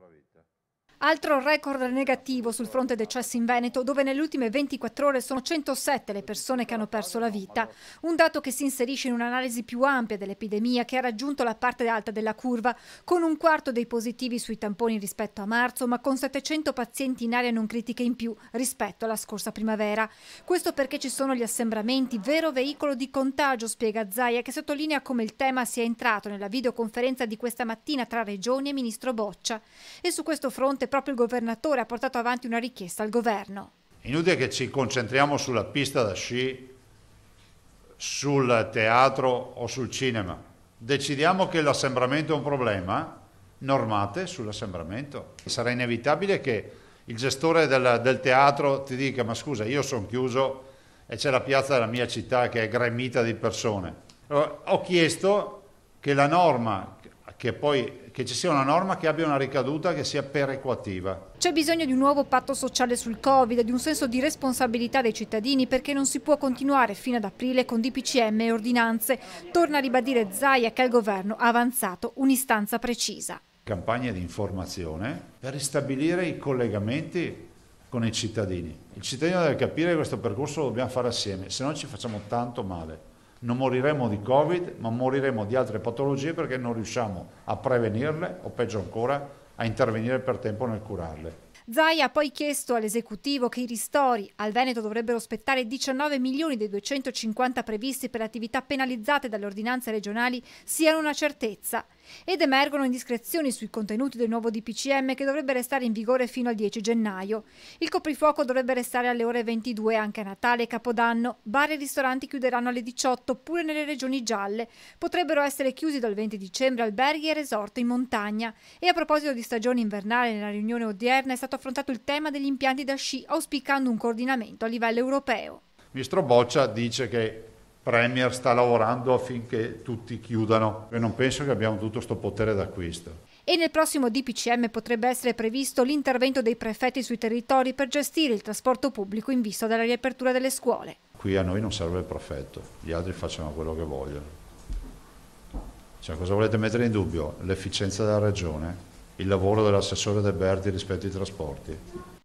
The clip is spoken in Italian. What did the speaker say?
la vita. Altro record negativo sul fronte decessi in Veneto, dove nelle ultime 24 ore sono 107 le persone che hanno perso la vita. Un dato che si inserisce in un'analisi più ampia dell'epidemia che ha raggiunto la parte alta della curva, con un quarto dei positivi sui tamponi rispetto a marzo, ma con 700 pazienti in area non critiche in più rispetto alla scorsa primavera. Questo perché ci sono gli assembramenti, vero veicolo di contagio, spiega Zaia, che sottolinea come il tema sia entrato nella videoconferenza di questa mattina tra Regioni e Ministro Boccia. E su questo fronte proprio il governatore ha portato avanti una richiesta al governo. Inutile che ci concentriamo sulla pista da sci, sul teatro o sul cinema. Decidiamo che l'assembramento è un problema, normate sull'assembramento. Sarà inevitabile che il gestore del, del teatro ti dica ma scusa io sono chiuso e c'è la piazza della mia città che è gremita di persone. Allora, ho chiesto che la norma che, poi, che ci sia una norma che abbia una ricaduta che sia perequativa. C'è bisogno di un nuovo patto sociale sul Covid, di un senso di responsabilità dei cittadini perché non si può continuare fino ad aprile con DPCM e ordinanze. Torna a ribadire Zaia che il governo ha avanzato un'istanza precisa. Campagne di informazione per ristabilire i collegamenti con i cittadini. Il cittadino deve capire che questo percorso lo dobbiamo fare assieme, se no ci facciamo tanto male non moriremo di Covid, ma moriremo di altre patologie perché non riusciamo a prevenirle o peggio ancora a intervenire per tempo nel curarle. Zai ha poi chiesto all'esecutivo che i ristori al Veneto dovrebbero spettare 19 milioni dei 250 previsti per attività penalizzate dalle ordinanze regionali siano una certezza ed emergono indiscrezioni sui contenuti del nuovo DPCM che dovrebbe restare in vigore fino al 10 gennaio. Il coprifuoco dovrebbe restare alle ore 22 anche a Natale e Capodanno. Bar e ristoranti chiuderanno alle 18 pure nelle regioni gialle. Potrebbero essere chiusi dal 20 dicembre alberghi e resort in montagna. E a proposito di stagione invernale, nella riunione odierna è stato affrontato il tema degli impianti da sci, auspicando un coordinamento a livello europeo. Il ministro Boccia dice che Premier sta lavorando affinché tutti chiudano e non penso che abbiamo tutto questo potere d'acquisto. E nel prossimo DPCM potrebbe essere previsto l'intervento dei prefetti sui territori per gestire il trasporto pubblico in vista della riapertura delle scuole. Qui a noi non serve il prefetto, gli altri facciano quello che vogliono. Cioè, cosa volete mettere in dubbio? L'efficienza della regione? Il lavoro dell'assessore De Berti rispetto ai trasporti?